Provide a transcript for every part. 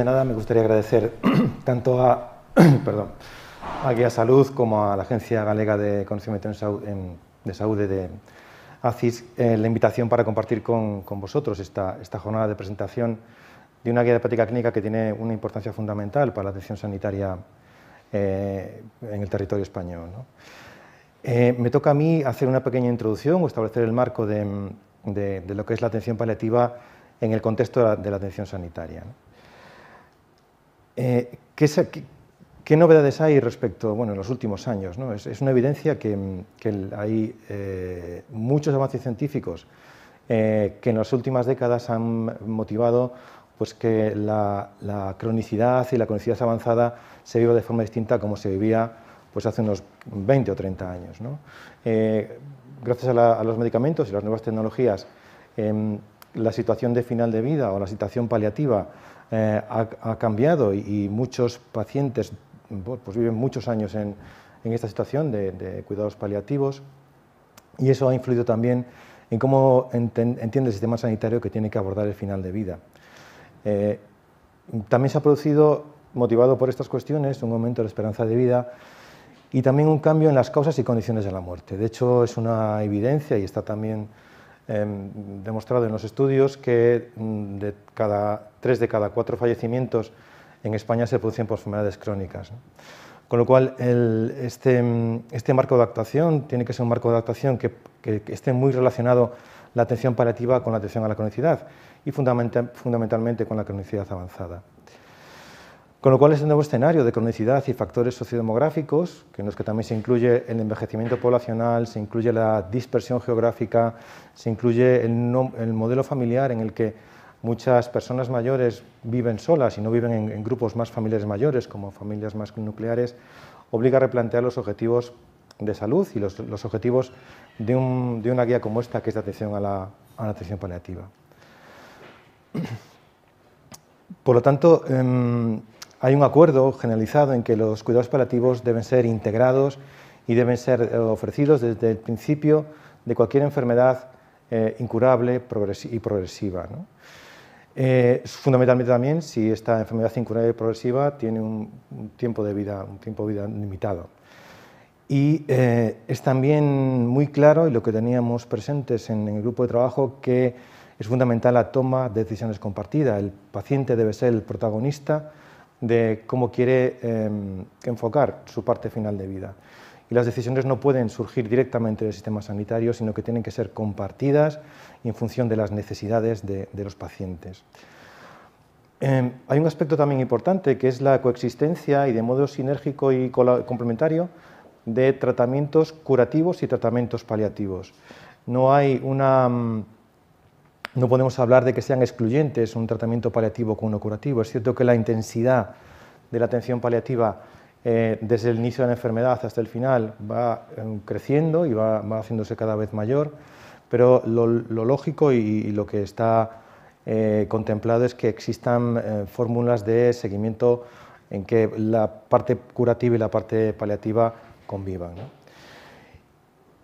de nada me gustaría agradecer tanto a, Guía Salud como a la Agencia Galega de Conocimiento de Saúde de ACIS eh, la invitación para compartir con, vosotros esta, jornada de presentación de una guía de práctica clínica que tiene una importancia fundamental para la atención sanitaria eh, en el territorio español. Eh, me toca a mí hacer una pequeña introducción o establecer el marco de, lo que es la atención paliativa en el contexto de la, atención sanitaria. Eh, ¿qué, novedades hay respecto, bueno, en los últimos años? Es, una evidencia que, hay eh, muchos avances científicos eh, que en las últimas décadas han motivado pues que la, cronicidad y la cronicidad avanzada se viva de forma distinta como se vivía pues hace unos 20 o 30 años. gracias a, los medicamentos y las nuevas tecnologías, em, la situación de final de vida o la situación paliativa eh, ha, cambiado y, muchos pacientes pues, viven muchos años en, esta situación de, cuidados paliativos y eso ha influido también en cómo entiende el sistema sanitario que tiene que abordar el final de vida. Eh, también se ha producido, motivado por estas cuestiones, un aumento de la esperanza de vida y también un cambio en las causas y condiciones de la muerte. De hecho, es una evidencia y está también Em, demostrado en los estudios que mm, de cada, tres de cada cuatro fallecimientos en España se producen por enfermedades crónicas. Con lo cual, este, mm, este, marco de adaptación tiene que ser un marco de adaptación que, esté muy relacionado la atención paliativa con la atención a la cronicidad y fundamentalmente con la cronicidad avanzada. Con lo cual, este nuevo escenario de cronicidad y factores sociodemográficos, que en los que también se incluye el envejecimiento poblacional, se incluye la dispersión geográfica, se incluye el, modelo familiar en el que muchas personas mayores viven solas y no viven en, grupos más familiares mayores, como familias más nucleares, obliga a replantear los objetivos de salud y los, objetivos de, una guía como esta, que es de atención a la, atención paliativa. Por lo tanto, em, hay un acuerdo generalizado en que los cuidados paliativos deben ser integrados y deben ser eh, ofrecidos desde el principio de cualquier enfermedad eh, incurable y progresiva. Eh, fundamentalmente también si esta enfermedad incurable y progresiva tiene un, tiempo de vida, un tiempo de vida limitado. Y es también muy claro, y lo que teníamos presentes en, en el grupo de trabajo, que es fundamental la toma de decisiones compartidas. El paciente debe ser el protagonista de cómo quiere em, enfocar su parte final de vida. Y las decisiones no pueden surgir directamente del sistema sanitario, sino que tienen que ser compartidas en función de las necesidades de, los pacientes. Em, hay un aspecto también importante que es la coexistencia y de modo sinérgico y complementario de tratamientos curativos y tratamientos paliativos. No hay una mm, no podemos hablar de que sean excluyentes un tratamiento paliativo con uno curativo. Es cierto que la intensidad de la atención paliativa eh, desde el inicio de la enfermedad hasta el final va eh, creciendo y va, haciéndose cada vez mayor, pero lo, lógico y, lo que está eh, contemplado es que existan fórmulas de seguimiento en que la parte curativa y la parte paliativa convivan.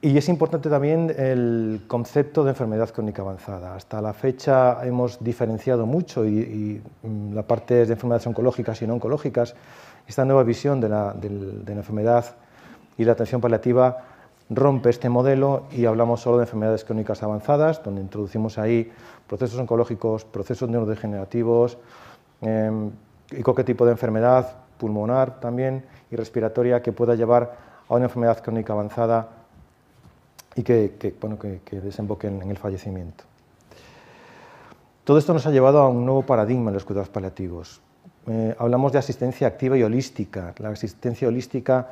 Y es importante también el concepto de enfermedad crónica avanzada. Hasta la fecha hemos diferenciado mucho y, mm, la parte de enfermedades oncológicas y no oncológicas. Esta nueva visión de la, enfermedad y la atención paliativa rompe este modelo y hablamos solo de enfermedades crónicas avanzadas, donde introducimos ahí procesos oncológicos, procesos neurodegenerativos em, y cualquier tipo de enfermedad pulmonar también y respiratoria que pueda llevar a una enfermedad crónica avanzada y que, desemboquen bueno, que, en, el fallecimiento. Todo esto nos ha llevado a un nuevo paradigma en los cuidados paliativos. Eh, hablamos de asistencia activa y holística. La asistencia holística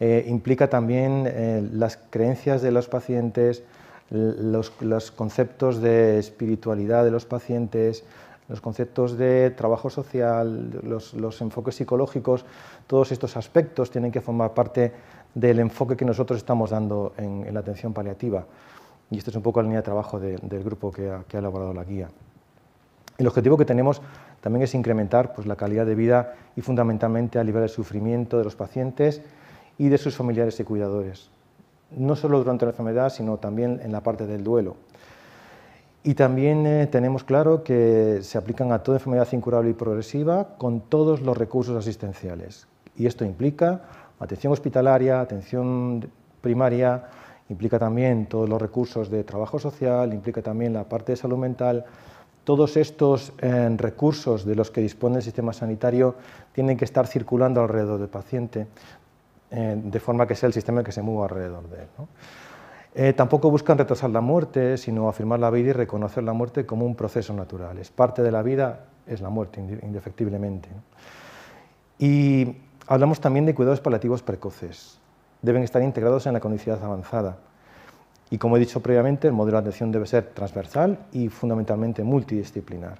eh, implica también eh, las creencias de los pacientes, los, conceptos de espiritualidad de los pacientes, los conceptos de trabajo social, los, los enfoques psicológicos, todos estos aspectos tienen que formar parte del enfoque que nosotros estamos dando en, la atención paliativa. Y esto es un poco la línea de trabajo del grupo que ha, elaborado la guía. El objetivo que tenemos también es incrementar pues, la calidad de vida y fundamentalmente aliviar el sufrimiento de los pacientes y de sus familiares y cuidadores. No solo durante la enfermedad, sino también en la parte del duelo. Y también eh, tenemos claro que se aplican a toda enfermedad incurable y progresiva con todos los recursos asistenciales. Y esto implica Atención hospitalaria, atención primaria, implica también todos los recursos de trabajo social, implica también la parte de salud mental. Todos estos eh, recursos de los que dispone el sistema sanitario tienen que estar circulando alrededor del paciente, eh, de forma que sea el sistema que se mueva alrededor de él. Eh, tampoco buscan retrasar la muerte, sino afirmar la vida y reconocer la muerte como un proceso natural. Es parte de la vida, es la muerte, indefectiblemente. Y Hablamos también de cuidados paliativos precoces. Deben estar integrados en la cronicidad avanzada. Y como he dicho previamente, el modelo de atención debe ser transversal y fundamentalmente multidisciplinar.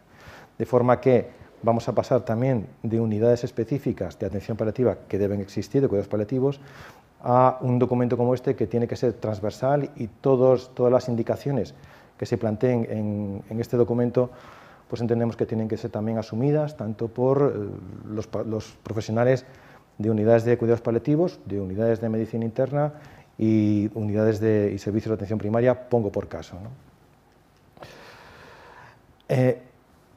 De forma que vamos a pasar también de unidades específicas de atención paliativa que deben existir, de cuidados paliativos, a un documento como este que tiene que ser transversal y todos, todas las indicaciones que se planteen en, este documento pues entendemos que tienen que ser también asumidas tanto por eh, los, los profesionales de unidades de cuidados paliativos, de unidades de medicina interna y unidades de y servicios de atención primaria, pongo por caso. Eh,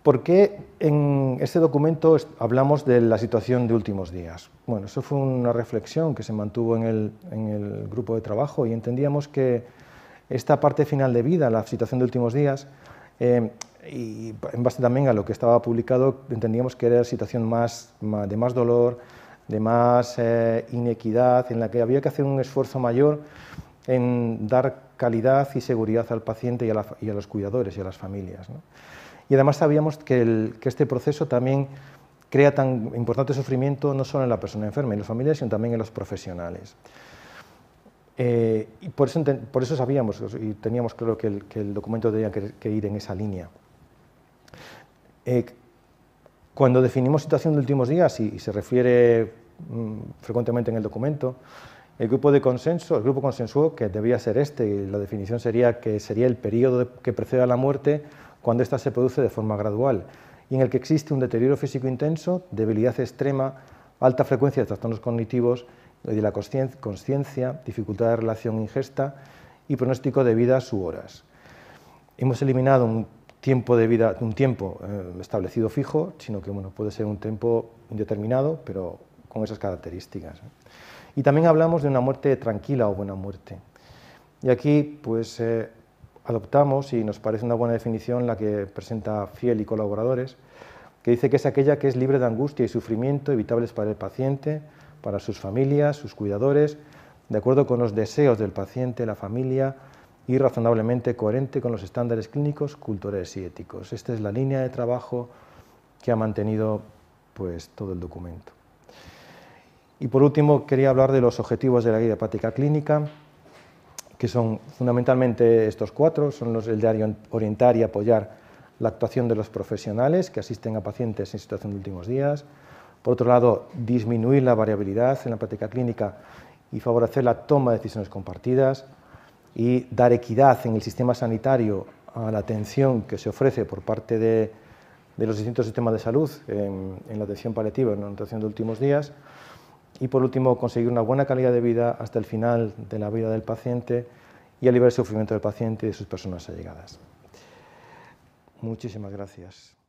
¿Por qué en este documento hablamos de la situación de últimos días? Bueno, eso fue una reflexión que se mantuvo en el, en grupo de trabajo y entendíamos que esta parte final de vida, la situación de últimos días, em, y en base también a lo que estaba publicado, entendíamos que era la situación de más dolor, de más eh, inequidad, en la que había que hacer un esfuerzo mayor en dar calidad y seguridad al paciente y a, los cuidadores y a las familias. Y además sabíamos que, este proceso también crea tan importante sufrimiento no solo en la persona enferma y en las familias, sino también en los profesionales. Eh, y por eso, por eso sabíamos y teníamos claro que el, documento tenía que, ir en esa línea. Eh, cuando definimos situación de últimos días, y, se refiere mm, frecuentemente en el documento, el grupo de consenso, el grupo consensuó que debía ser este, la definición sería que sería el periodo que precede a la muerte cuando ésta se produce de forma gradual y en el que existe un deterioro físico intenso, debilidad extrema, alta frecuencia de trastornos cognitivos de la conciencia, dificultad de relación ingesta y pronóstico de vidas u horas. Hemos eliminado un tiempo de vida, un tiempo eh, establecido fijo, sino que bueno, puede ser un tiempo indeterminado, pero con esas características. Y también hablamos de una muerte tranquila o buena muerte. Y aquí pues eh, adoptamos, y nos parece una buena definición la que presenta Fiel y colaboradores, que dice que es aquella que es libre de angustia y sufrimiento evitables para el paciente, para sus familias, sus cuidadores, de acuerdo con los deseos del paciente, la familia, y razonablemente coherente con los estándares clínicos, culturales y éticos. Esta es la línea de trabajo que ha mantenido pues, todo el documento. Y por último, quería hablar de los objetivos de la guía Práctica clínica, que son fundamentalmente estos cuatro, son los el de orientar y apoyar la actuación de los profesionales que asisten a pacientes en situación de últimos días, por otro lado, disminuir la variabilidad en la práctica clínica y favorecer la toma de decisiones compartidas, y dar equidad en el sistema sanitario a la atención que se ofrece por parte de, los distintos sistemas de salud en, la atención paliativa, en la atención de últimos días. Y por último, conseguir una buena calidad de vida hasta el final de la vida del paciente y aliviar el sufrimiento del paciente y de sus personas allegadas. Muchísimas gracias.